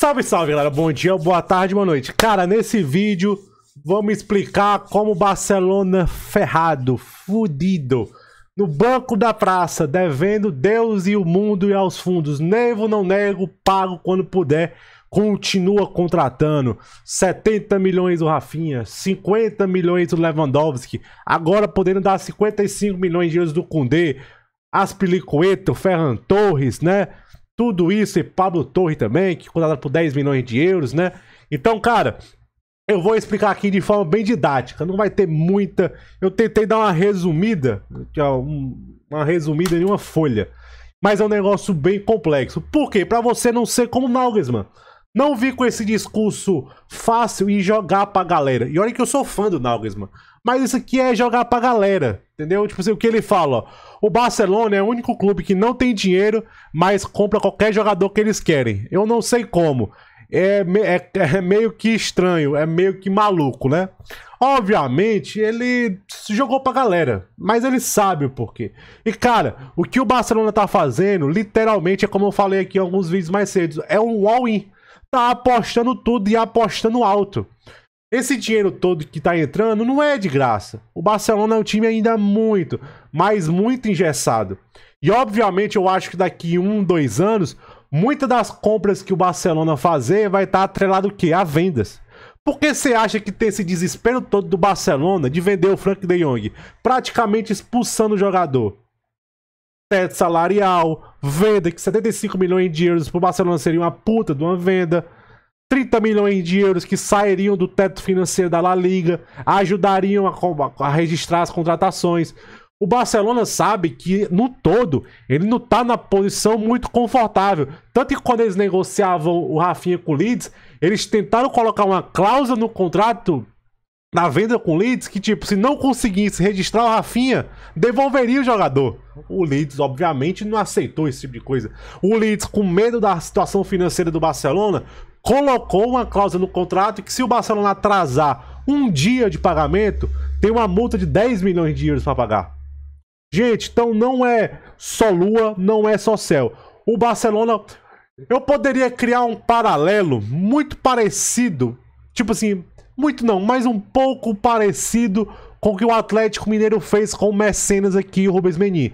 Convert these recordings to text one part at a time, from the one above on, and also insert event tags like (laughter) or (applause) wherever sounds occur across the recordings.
Salve, salve, galera. Bom dia, boa tarde, boa noite. Cara, nesse vídeo vamos explicar como o Barcelona ferrado, fudido, no banco da praça, devendo Deus e o mundo e aos fundos. Nevo, não nego, pago quando puder. Continua contratando 70 milhões o Rafinha, 50 milhões o Lewandowski, agora podendo dar 55 milhões de euros do Kundê, Aspilicueto, Ferran Torres, né? tudo isso e Pablo Torre também, que contratado por 10 milhões de euros, né? Então, cara, eu vou explicar aqui de forma bem didática, não vai ter muita. Eu tentei dar uma resumida, é uma resumida em uma folha, mas é um negócio bem complexo. Por quê? Para você não ser como Nalgesman. Não vir com esse discurso fácil e jogar pra galera. E olha que eu sou fã do Nalgesman. Mas isso aqui é jogar pra galera, entendeu? Tipo assim, o que ele fala, ó, O Barcelona é o único clube que não tem dinheiro, mas compra qualquer jogador que eles querem. Eu não sei como. É, me, é, (laughs) é meio que estranho, é meio que maluco, né? Obviamente, ele jogou pra galera, mas ele sabe o porquê. E cara, o que o Barcelona tá fazendo, literalmente, é como eu falei aqui em alguns vídeos mais cedo, é um all-in. Tá apostando tudo e apostando alto. Esse dinheiro todo que tá entrando não é de graça. O Barcelona é um time ainda muito, mas muito engessado. E obviamente eu acho que daqui um, dois anos, muitas das compras que o Barcelona fazer vai estar tá atrelado o quê? A vendas. Por que você acha que tem esse desespero todo do Barcelona de vender o Frank de Jong, praticamente expulsando o jogador? Teto salarial, venda, que 75 milhões de euros pro Barcelona seria uma puta de uma venda. 30 milhões de euros que sairiam do teto financeiro da La Liga, ajudariam a, a registrar as contratações. O Barcelona sabe que, no todo, ele não está na posição muito confortável. Tanto que quando eles negociavam o Rafinha com o Leeds, eles tentaram colocar uma cláusula no contrato na venda com o Leeds que, tipo, se não conseguisse registrar o Rafinha, devolveria o jogador. O Leeds, obviamente, não aceitou esse tipo de coisa. O Leeds, com medo da situação financeira do Barcelona, colocou uma cláusula no contrato que se o Barcelona atrasar um dia de pagamento, tem uma multa de 10 milhões de euros para pagar. Gente, então não é só lua, não é só céu. O Barcelona, eu poderia criar um paralelo muito parecido, tipo assim, muito não, mas um pouco parecido com o que o Atlético Mineiro fez com o Mecenas aqui, o Rubens Menin.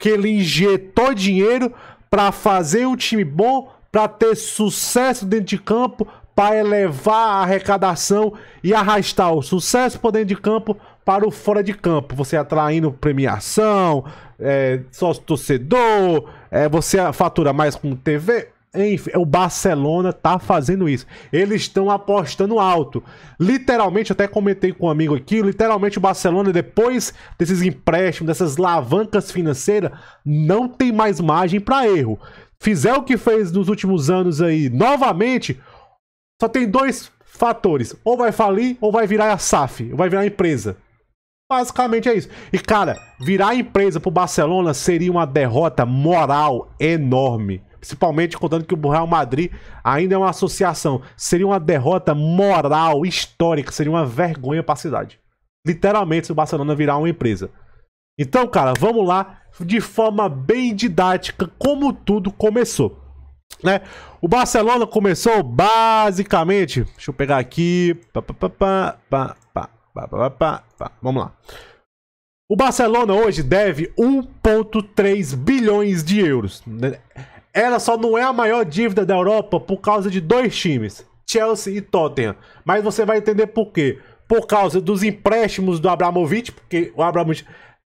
Que ele injetou dinheiro para fazer um time bom para ter sucesso dentro de campo, para elevar a arrecadação e arrastar o sucesso por dentro de campo para o fora de campo. Você atraindo premiação, é, sócio-torcedor, é, você fatura mais com TV. Enfim, o Barcelona tá fazendo isso. Eles estão apostando alto. Literalmente, até comentei com um amigo aqui, literalmente o Barcelona, depois desses empréstimos, dessas alavancas financeiras, não tem mais margem para erro fizer o que fez nos últimos anos aí novamente, só tem dois fatores. Ou vai falir ou vai virar a SAF, ou vai virar empresa. Basicamente é isso. E, cara, virar empresa pro Barcelona seria uma derrota moral enorme. Principalmente contando que o Real Madrid ainda é uma associação. Seria uma derrota moral, histórica. Seria uma vergonha pra cidade. Literalmente, se o Barcelona virar uma empresa. Então, cara, vamos lá de forma bem didática como tudo começou. Né? O Barcelona começou basicamente. Deixa eu pegar aqui. Pá, pá, pá, Vamos lá. O Barcelona hoje deve 1,3 bilhões de euros. Ela só não é a maior dívida da Europa por causa de dois times, Chelsea e Tottenham. Mas você vai entender por quê. Por causa dos empréstimos do Abramovich, porque o Abramovich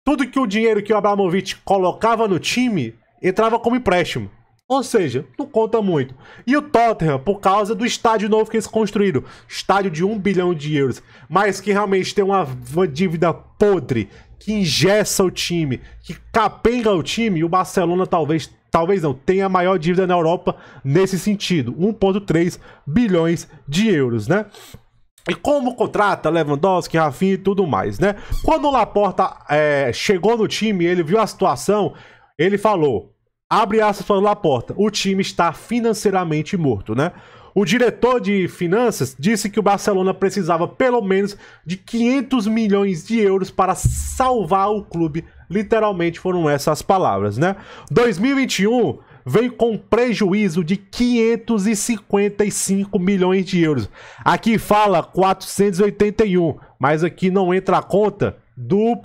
tudo que o dinheiro que o Abramovich colocava no time entrava como empréstimo. Ou seja, não conta muito. E o Tottenham, por causa do estádio novo que eles construíram, estádio de 1 bilhão de euros, mas que realmente tem uma, dívida podre, que ingessa o time, que capenga o time, e o Barcelona talvez, talvez não, tenha a maior dívida na Europa nesse sentido, 1.3 bilhões de euros, né? E como contrata Lewandowski, Rafinha e tudo mais, né? Quando o Laporta é, chegou no time, ele viu a situação, ele falou: abre aspas para o Laporta, o time está financeiramente morto, né? O diretor de finanças disse que o Barcelona precisava pelo menos de 500 milhões de euros para salvar o clube. Literalmente foram essas palavras, né? 2021 veio com prejuízo de 555 milhões de euros. Aqui fala 481, mas aqui não entra a conta do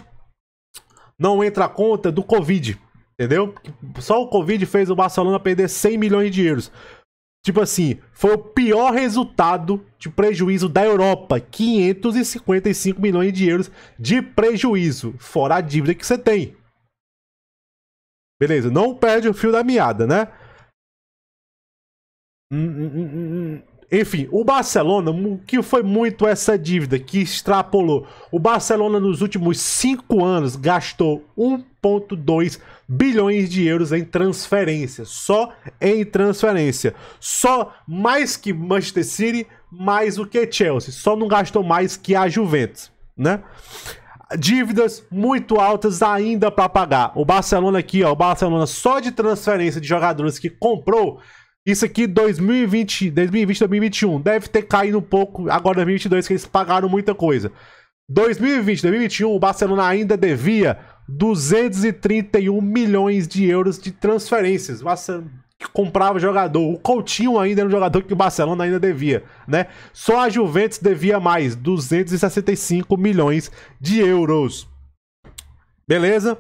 não entra a conta do Covid, entendeu? Só o Covid fez o Barcelona perder 100 milhões de euros. Tipo assim, foi o pior resultado de prejuízo da Europa. 555 milhões de euros de prejuízo, fora a dívida que você tem. Beleza, não perde o fio da meada, né? Hum, hum, hum, Enfim, o Barcelona, que foi muito essa dívida que extrapolou. O Barcelona, nos últimos cinco anos, gastou 1,2 bilhões de euros em transferência. Só em transferência. Só mais que Manchester City, mais o que Chelsea. Só não gastou mais que a Juventus, né? dívidas muito altas ainda para pagar. O Barcelona aqui, ó, o Barcelona só de transferência de jogadores que comprou, isso aqui 2020, 2020, 2021, deve ter caído um pouco agora 2022 que eles pagaram muita coisa. 2020, 2021, o Barcelona ainda devia 231 milhões de euros de transferências. Barcelona que comprava jogador. O Coutinho ainda era um jogador que o Barcelona ainda devia, né? Só a Juventus devia mais, 265 milhões de euros. Beleza?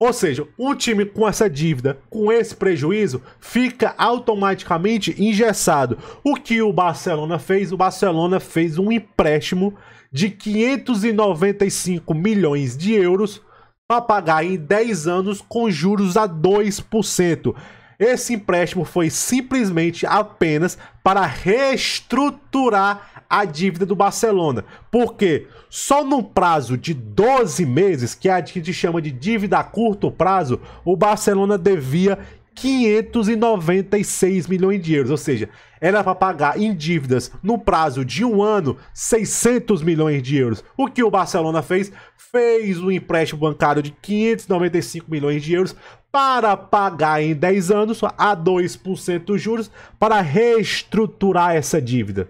Ou seja, um time com essa dívida, com esse prejuízo, fica automaticamente engessado. O que o Barcelona fez? O Barcelona fez um empréstimo de 595 milhões de euros para pagar em 10 anos com juros a 2%. Esse empréstimo foi simplesmente apenas para reestruturar a dívida do Barcelona. Porque só num prazo de 12 meses, que é a gente chama de dívida a curto prazo, o Barcelona devia 596 milhões de euros, ou seja, era para pagar em dívidas no prazo de um ano 600 milhões de euros. O que o Barcelona fez? Fez um empréstimo bancário de 595 milhões de euros para pagar em 10 anos a 2% juros para reestruturar essa dívida.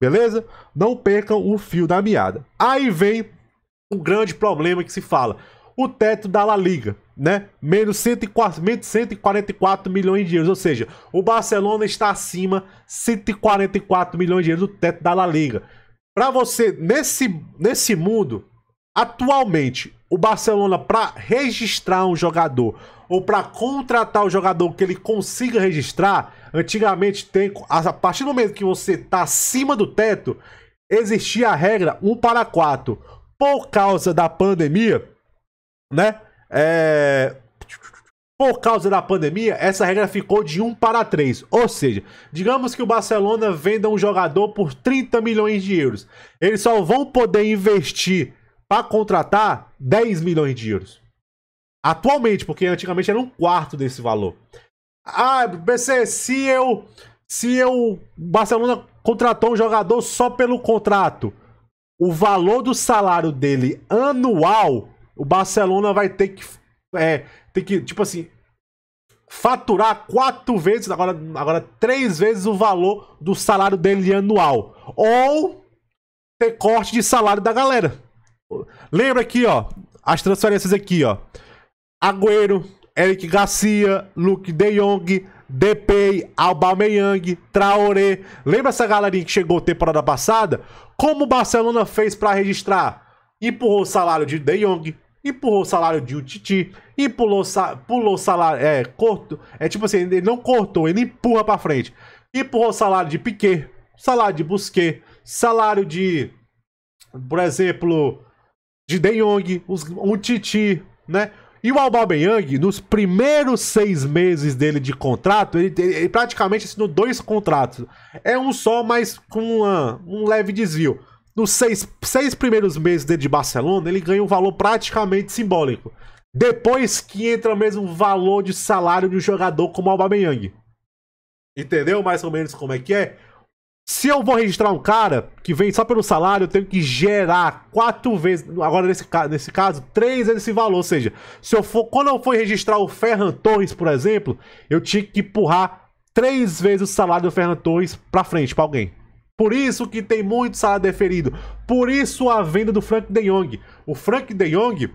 Beleza? Não percam o fio da meada. Aí vem o grande problema que se fala: o teto da La Liga né? Menos 144 milhões de euros. Ou seja, o Barcelona está acima 144 milhões de euros do teto da La Liga. Para você, nesse, nesse mundo, atualmente, o Barcelona, para registrar um jogador ou para contratar o jogador que ele consiga registrar, antigamente tem. A partir do momento que você está acima do teto, existia a regra 1 para 4. Por causa da pandemia, né? É... Por causa da pandemia, essa regra ficou de 1 para 3. Ou seja, digamos que o Barcelona venda um jogador por 30 milhões de euros. Eles só vão poder investir para contratar 10 milhões de euros. Atualmente, porque antigamente era um quarto desse valor. Ah, PC, se eu. Se eu. Barcelona contratou um jogador só pelo contrato, o valor do salário dele anual o Barcelona vai ter que. É, ter que, tipo assim, faturar quatro vezes, agora, agora três vezes o valor do salário dele anual. Ou ter corte de salário da galera. Lembra aqui, ó, as transferências aqui, ó. Agüero, Eric Garcia, Luke De Jong, Depay, Aubameyang, Traoré. Lembra essa galerinha que chegou temporada passada? Como o Barcelona fez para registrar? Empurrou o salário de De Jong, empurrou o salário de Utiti, Titi, pulou, sa pulou o salário. É, cortou. É tipo assim, ele não cortou, ele empurra pra frente. empurrou o salário de Piquet, salário de Busquet, salário de. Por exemplo, de De Jong, os, o Titi, né? E o Aubameyang, nos primeiros seis meses dele de contrato, ele, ele praticamente assinou dois contratos. É um só, mas com uma, um leve desvio nos seis, seis primeiros meses dele de Barcelona, ele ganha um valor praticamente simbólico. Depois que entra mesmo o valor de salário de um jogador como o Aubameyang. Entendeu mais ou menos como é que é? Se eu vou registrar um cara que vem só pelo salário, eu tenho que gerar quatro vezes, agora nesse, nesse caso, três vezes esse valor. Ou seja, se eu for, quando eu for registrar o Ferran Torres, por exemplo, eu tinha que empurrar três vezes o salário do Ferran Torres pra frente, pra alguém. Por isso que tem muito salário deferido. Por isso a venda do Frank De Jong. O Frank De Jong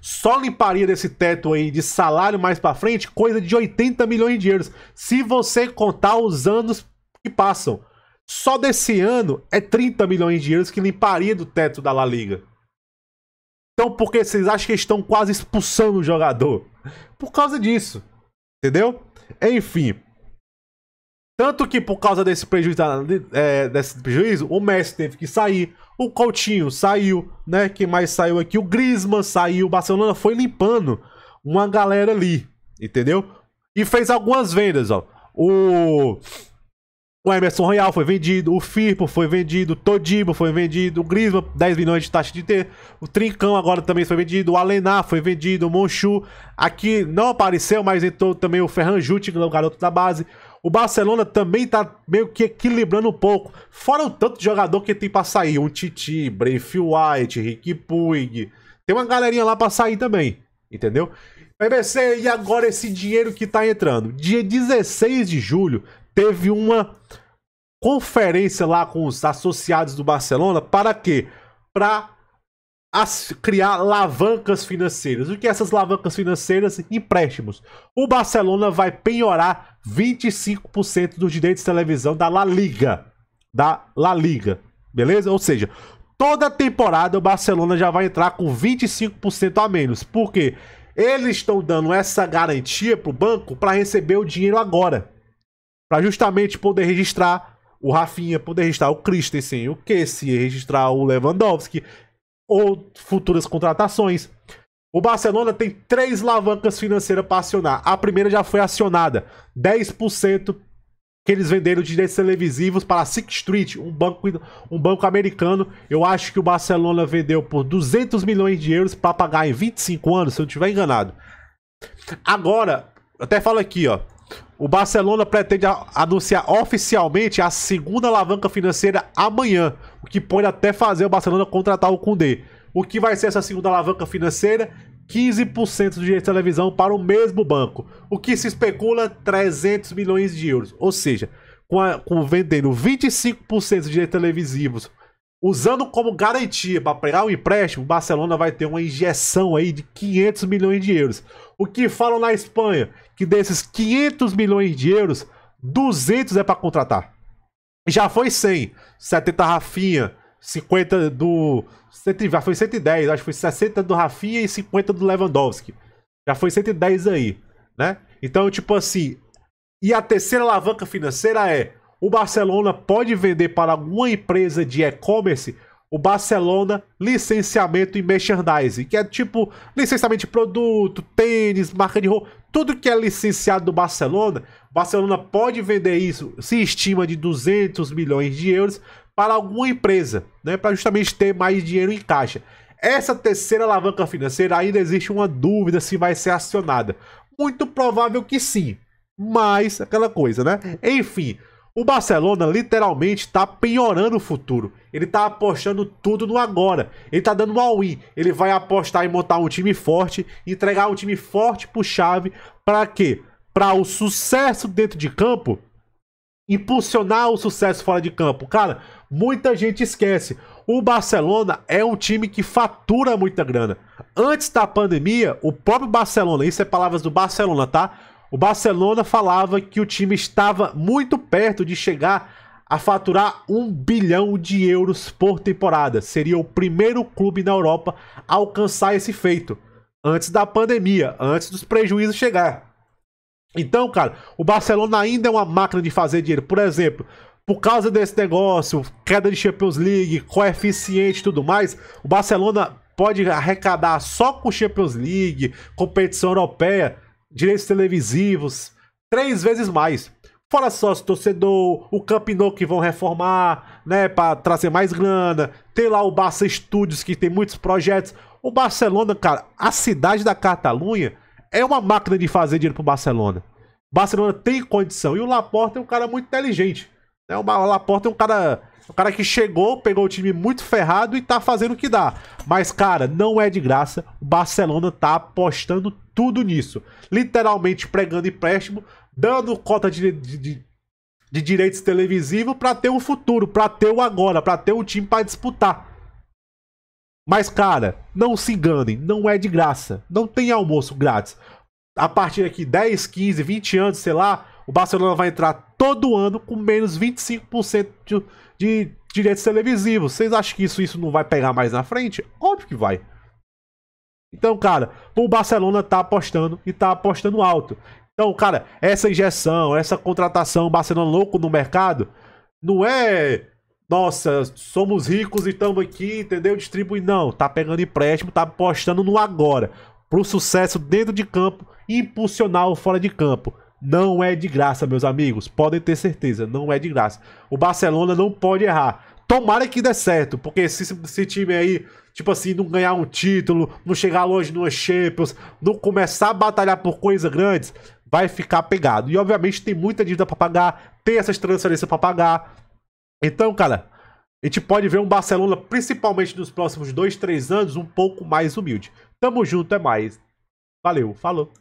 só limparia desse teto aí de salário mais para frente coisa de 80 milhões de euros, se você contar os anos que passam. Só desse ano é 30 milhões de euros que limparia do teto da La Liga. Então, por que vocês acham que estão quase expulsando o jogador? Por causa disso. Entendeu? Enfim, tanto que por causa desse prejuízo, é, desse prejuízo, o Messi teve que sair, o Coutinho saiu, né? Quem mais saiu aqui? O Griezmann saiu, o Barcelona foi limpando uma galera ali, entendeu? E fez algumas vendas, ó. O, o Emerson Royal foi vendido, o Firpo foi vendido, o Todibo foi vendido, o Griezmann, 10 milhões de taxa de ter, o Trincão agora também foi vendido, o Alenar foi vendido, o Monchu. Aqui não apareceu, mas entrou também o Ferran Jútil, é o garoto da base. O Barcelona também tá meio que equilibrando um pouco. Fora o tanto de jogador que tem pra sair. Um Titi, Brave White, Rick Puig. Tem uma galerinha lá pra sair também. Entendeu? BBC, e agora esse dinheiro que tá entrando? Dia 16 de julho teve uma conferência lá com os associados do Barcelona para quê? Para as, criar alavancas financeiras. O que é essas alavancas financeiras? Empréstimos. O Barcelona vai penhorar 25% dos direitos de televisão da La Liga. Da La Liga. Beleza? Ou seja, toda temporada o Barcelona já vai entrar com 25% a menos. Por quê? Eles estão dando essa garantia para o banco para receber o dinheiro agora. Para justamente poder registrar o Rafinha, poder registrar o Christensen, o Kessie, registrar o Lewandowski, ou futuras contratações. O Barcelona tem três alavancas financeiras para acionar. A primeira já foi acionada: 10% que eles venderam de direitos televisivos para a Sixth Street, um banco, um banco americano. Eu acho que o Barcelona vendeu por 200 milhões de euros para pagar em 25 anos, se eu não estiver enganado. Agora, até falo aqui, ó. O Barcelona pretende anunciar oficialmente a segunda alavanca financeira amanhã, o que pode até fazer o Barcelona contratar o Cundê. O que vai ser essa segunda alavanca financeira? 15% do direito de televisão para o mesmo banco, o que se especula 300 milhões de euros. Ou seja, com, a, com vendendo 25% de direitos televisivos, usando como garantia para pegar um empréstimo, o Barcelona vai ter uma injeção aí de 500 milhões de euros. O que falam na Espanha? que desses 500 milhões de euros, 200 é para contratar. Já foi 100, 70 Rafinha, 50 do. Já foi 110, acho que foi 60 do Rafinha e 50 do Lewandowski. Já foi 110 aí, né? Então, tipo assim. E a terceira alavanca financeira é: o Barcelona pode vender para alguma empresa de e-commerce o Barcelona licenciamento e merchandising, que é tipo licenciamento de produto, tênis, marca de roupa, tudo que é licenciado do Barcelona, Barcelona pode vender isso, se estima de 200 milhões de euros para alguma empresa, né, para justamente ter mais dinheiro em caixa. Essa terceira alavanca financeira ainda existe uma dúvida se vai ser acionada. Muito provável que sim, mas aquela coisa, né? Enfim, o Barcelona literalmente está penhorando o futuro. Ele está apostando tudo no agora. Ele está dando um all-in. Ele vai apostar em montar um time forte, entregar um time forte para chave. Para quê? Para o sucesso dentro de campo impulsionar o sucesso fora de campo. Cara, muita gente esquece. O Barcelona é um time que fatura muita grana. Antes da pandemia, o próprio Barcelona, isso é palavras do Barcelona, tá? O Barcelona falava que o time estava muito perto de chegar a faturar um bilhão de euros por temporada. Seria o primeiro clube na Europa a alcançar esse feito. Antes da pandemia, antes dos prejuízos chegar. Então, cara, o Barcelona ainda é uma máquina de fazer dinheiro. Por exemplo, por causa desse negócio, queda de Champions League, coeficiente e tudo mais, o Barcelona pode arrecadar só com Champions League, competição europeia, direitos televisivos, três vezes mais. Fora sócio torcedor, o Campinou que vão reformar, né, para trazer mais grana. Tem lá o Barça Studios que tem muitos projetos. O Barcelona, cara, a cidade da Catalunha é uma máquina de fazer dinheiro pro Barcelona. Barcelona tem condição. E o Laporta é um cara muito inteligente. Né? O Laporta é um cara o cara que chegou, pegou o time muito ferrado e tá fazendo o que dá. Mas, cara, não é de graça. O Barcelona tá apostando tudo nisso. Literalmente pregando empréstimo, dando cota de, de, de, de direitos televisivos para ter um futuro, para ter o agora, para ter um time para disputar. Mas, cara, não se enganem, não é de graça. Não tem almoço grátis. A partir daqui 10, 15, 20 anos, sei lá, o Barcelona vai entrar todo ano com menos 25% de, de direitos televisivos. Vocês acham que isso, isso não vai pegar mais na frente? Óbvio que vai. Então, cara, o Barcelona tá apostando e tá apostando alto. Então, cara, essa injeção, essa contratação, Barcelona louco no mercado, não é. Nossa, somos ricos e estamos aqui, entendeu? Distribui. Não, tá pegando empréstimo, tá apostando no agora. Pro sucesso dentro de campo impulsionar o fora de campo. Não é de graça, meus amigos. Podem ter certeza, não é de graça. O Barcelona não pode errar. Tomara que dê certo, porque se esse time aí, tipo assim, não ganhar um título, não chegar longe no Champions, não começar a batalhar por coisas grandes, vai ficar pegado. E obviamente tem muita dívida para pagar, tem essas transferências para pagar. Então, cara, a gente pode ver um Barcelona, principalmente nos próximos dois, três anos, um pouco mais humilde. Tamo junto, é mais. Valeu, falou.